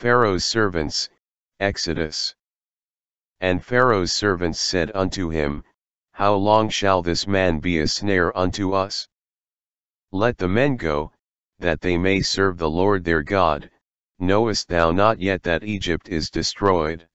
Pharaoh's servants, Exodus. And Pharaoh's servants said unto him, How long shall this man be a snare unto us? Let the men go, that they may serve the Lord their God, knowest thou not yet that Egypt is destroyed?